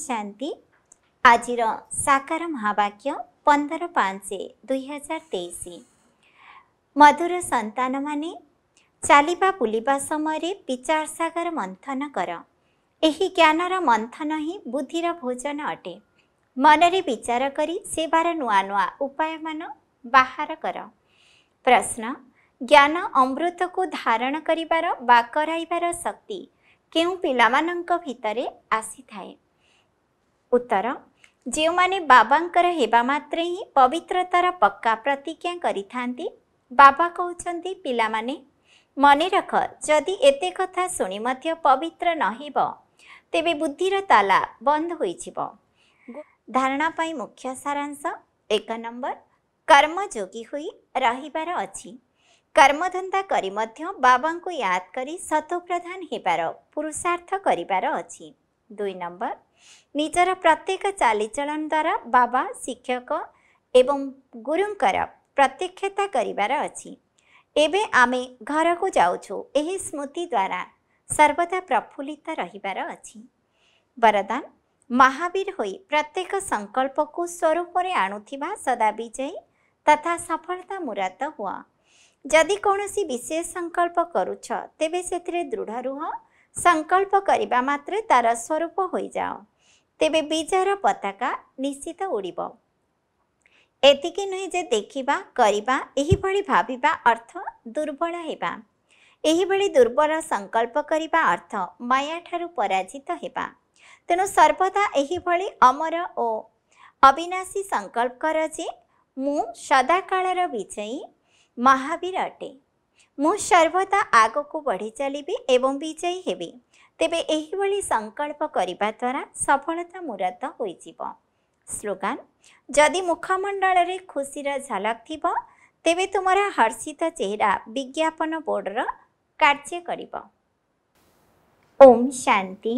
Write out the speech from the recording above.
ଶାନ୍ତି ଆଜିର ସାକାର ମହାବାକ୍ୟ ପନ୍ଦର ପାଞ୍ଚ ଦୁଇହଜାର ତେଇଶ ମଧୁର ସନ୍ତାନମାନେ ଚାଲିବା ବୁଲିବା ସମୟରେ ବିଚାର ସାଗର ମନ୍ଥନ କର ଏହି ଜ୍ଞାନର ମନ୍ଥନ ହିଁ ବୁଦ୍ଧିର ଭୋଜନ ଅଟେ ମନରେ ବିଚାର କରି ସେବାର ନୂଆ ନୂଆ ଉପାୟମାନ ବାହାର କର ପ୍ରଶ୍ନ ଜ୍ଞାନ ଅମୃତକୁ ଧାରଣ କରିବାର ବା କରାଇବାର ଶକ୍ତି କେଉଁ ପିଲାମାନଙ୍କ ଭିତରେ ଆସିଥାଏ ଉତ୍ତର ଯେଉଁମାନେ ବାବାଙ୍କର ହେବା ମାତ୍ରେ ହିଁ ପବିତ୍ରତାର ପକ୍କା ପ୍ରତିଜ୍ଞା କରିଥାନ୍ତି ବାବା କହୁଛନ୍ତି ପିଲାମାନେ ମନେ ରଖ ଯଦି ଏତେ କଥା ଶୁଣି ମଧ୍ୟ ପବିତ୍ର ନ ହେବ ତେବେ ବୁଦ୍ଧିର ତାଲା ବନ୍ଦ ହୋଇଯିବ ଧାରଣା ପାଇଁ ମୁଖ୍ୟ ସାରାଂଶ ଏକ ନମ୍ବର କର୍ମଯୋଗୀ ହୋଇ ରହିବାର ଅଛି କର୍ମଧନ୍ଦା କରି ମଧ୍ୟ ବାବାଙ୍କୁ ୟାଦ କରି ସତପ୍ରଧାନ ହେବାର ପୁରୁଷାର୍ଥ କରିବାର ଅଛି दुई नम्बर निजर प्रत्येक द्वारा बाबा शिक्षक एवं गुरुङ प्रत्यक्षता घरको जाउछु स्मृति द्वारा सर्वदा प्रफुल्लित ररदान महावीर हो प्रत्येक संकल्प सङ्कल्पको स्वरूपले आणुवा सदा विजयी तथा सफलता हुआ हुँदै कण्सि विशेष संकल्प गरुछ तेबे दृढ रुह ସଂକଳ୍ପ କରିବା ମାତ୍ରେ ତାର ସ୍ୱରୂପ ହୋଇଯାଅ ତେବେ ବିଜୟର ପତାକା ନିଶ୍ଚିତ ଉଡ଼ିବ ଏତିକି ନୁହେଁ ଯେ ଦେଖିବା କରିବା ଏହିଭଳି ଭାବିବା ଅର୍ଥ ଦୁର୍ବଳ ହେବା ଏହିଭଳି ଦୁର୍ବଳ ସଂକଳ୍ପ କରିବା ଅର୍ଥ ମାୟାଠାରୁ ପରାଜିତ ହେବା ତେଣୁ ସର୍ବଦା ଏହିଭଳି ଅମର ଓ ଅବିନାଶୀ ସଂକଳ୍ପ କର ଯେ ମୁଁ ସଦାକାଳର ବିଜୟୀ ମହାବୀର ଅଟେ ମୁଁ ସର୍ବଦା ଆଗକୁ ବଢ଼ି ଚାଲିବି ଏବଂ ବିଜୟୀ ହେବି ତେବେ ଏହିଭଳି ସଂକଳ୍ପ କରିବା ଦ୍ୱାରା ସଫଳତା ମୁରତ ହୋଇଯିବ ସ୍ଲୋଗାନ ଯଦି ମୁଖମଣ୍ଡଳରେ ଖୁସିର ଝଲକ ଥିବ ତେବେ ତୁମର ହର୍ଷିତ ଚେହେରା ବିଜ୍ଞାପନ ବୋର୍ଡର କାର୍ଯ୍ୟ କରିବ ଓମ୍ ଶାନ୍ତି